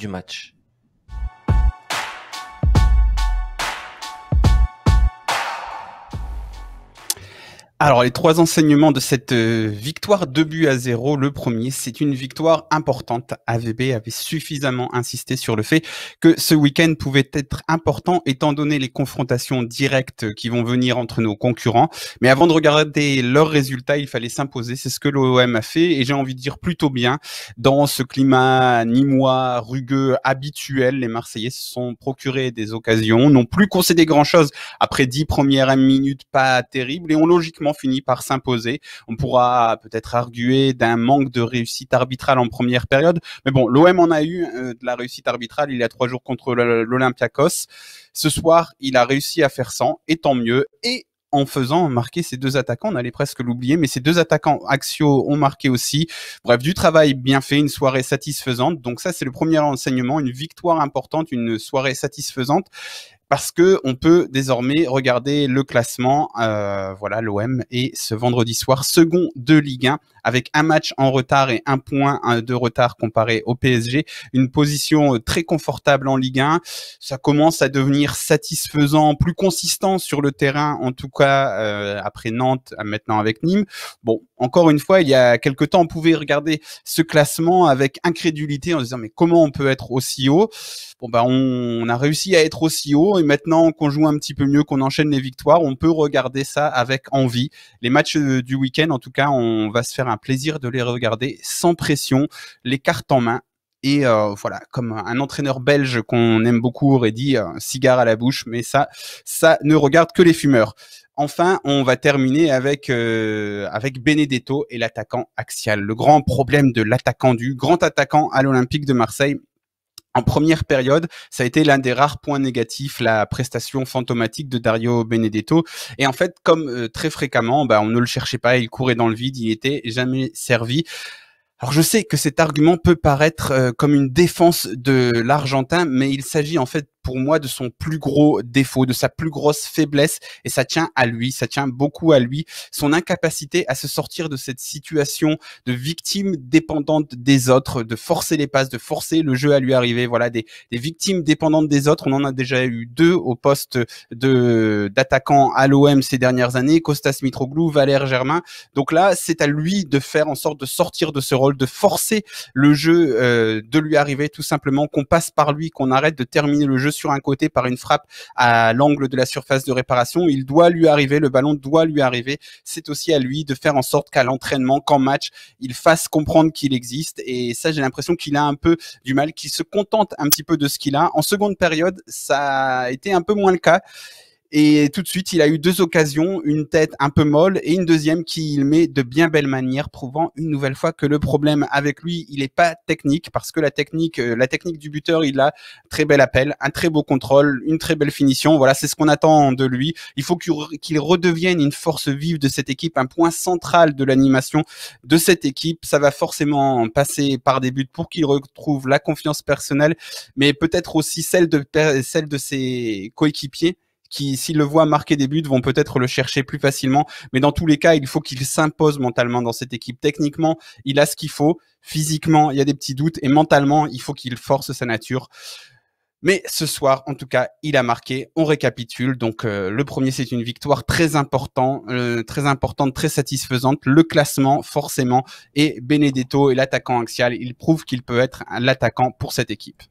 du match. Alors les trois enseignements de cette euh, victoire de buts à zéro, le premier, c'est une victoire importante. AVB avait suffisamment insisté sur le fait que ce week-end pouvait être important étant donné les confrontations directes qui vont venir entre nos concurrents. Mais avant de regarder leurs résultats, il fallait s'imposer. C'est ce que l'OM a fait et j'ai envie de dire plutôt bien. Dans ce climat nîmois, rugueux, habituel, les Marseillais se sont procurés des occasions, n'ont plus concédé grand-chose après dix premières minutes pas terribles et ont logiquement finit par s'imposer. On pourra peut-être arguer d'un manque de réussite arbitrale en première période, mais bon, l'OM en a eu euh, de la réussite arbitrale il y a trois jours contre l'Olympiakos. Ce soir, il a réussi à faire 100, et tant mieux. Et en faisant marquer ses deux attaquants. On allait presque l'oublier, mais ces deux attaquants axiaux ont marqué aussi. Bref, du travail bien fait, une soirée satisfaisante. Donc ça, c'est le premier enseignement, une victoire importante, une soirée satisfaisante parce que on peut désormais regarder le classement. Euh, voilà, l'OM est ce vendredi soir second de Ligue 1 avec un match en retard et un point de retard comparé au PSG. Une position euh, très confortable en Ligue 1. Ça commence à devenir satisfaisant, plus consistant sur le terrain, en tout cas euh, après Nantes, maintenant avec Nîmes. Bon, encore une fois, il y a quelque temps, on pouvait regarder ce classement avec incrédulité en se disant mais comment on peut être aussi haut Bon ben, on, a réussi à être aussi haut et maintenant qu'on joue un petit peu mieux, qu'on enchaîne les victoires, on peut regarder ça avec envie. Les matchs euh, du week-end, en tout cas, on va se faire un plaisir de les regarder sans pression, les cartes en main, et euh, voilà, comme un entraîneur belge qu'on aime beaucoup aurait dit, cigare à la bouche, mais ça, ça ne regarde que les fumeurs. Enfin, on va terminer avec euh, avec Benedetto et l'attaquant axial. Le grand problème de l'attaquant du grand attaquant à l'Olympique de Marseille, en première période, ça a été l'un des rares points négatifs, la prestation fantomatique de Dario Benedetto. Et en fait, comme euh, très fréquemment, bah, on ne le cherchait pas, il courait dans le vide, il était jamais servi. Alors je sais que cet argument peut paraître euh, comme une défense de l'Argentin, mais il s'agit en fait pour moi de son plus gros défaut, de sa plus grosse faiblesse, et ça tient à lui, ça tient beaucoup à lui, son incapacité à se sortir de cette situation de victime dépendante des autres, de forcer les passes, de forcer le jeu à lui arriver. Voilà, des, des victimes dépendantes des autres, on en a déjà eu deux au poste de d'attaquant à l'OM ces dernières années, Costas Mitroglou, Valère Germain. Donc là, c'est à lui de faire en sorte de sortir de ce rôle, de forcer le jeu euh, de lui arriver tout simplement, qu'on passe par lui, qu'on arrête de terminer le jeu sur un côté par une frappe à l'angle de la surface de réparation. Il doit lui arriver, le ballon doit lui arriver. C'est aussi à lui de faire en sorte qu'à l'entraînement, qu'en match, il fasse comprendre qu'il existe. Et ça, j'ai l'impression qu'il a un peu du mal, qu'il se contente un petit peu de ce qu'il a. En seconde période, ça a été un peu moins le cas. Et tout de suite, il a eu deux occasions, une tête un peu molle et une deuxième qu'il met de bien belle manière, prouvant une nouvelle fois que le problème avec lui, il n'est pas technique, parce que la technique, euh, la technique du buteur, il a très bel appel, un très beau contrôle, une très belle finition. Voilà, c'est ce qu'on attend de lui. Il faut qu'il redevienne une force vive de cette équipe, un point central de l'animation de cette équipe. Ça va forcément passer par des buts pour qu'il retrouve la confiance personnelle, mais peut-être aussi celle de, celle de ses coéquipiers qui, s'il le voit marquer des buts, vont peut-être le chercher plus facilement. Mais dans tous les cas, il faut qu'il s'impose mentalement dans cette équipe. Techniquement, il a ce qu'il faut. Physiquement, il y a des petits doutes. Et mentalement, il faut qu'il force sa nature. Mais ce soir, en tout cas, il a marqué. On récapitule. Donc, euh, le premier, c'est une victoire très importante, euh, très importante, très satisfaisante. Le classement, forcément, et Benedetto est l'attaquant axial. Il prouve qu'il peut être l'attaquant pour cette équipe.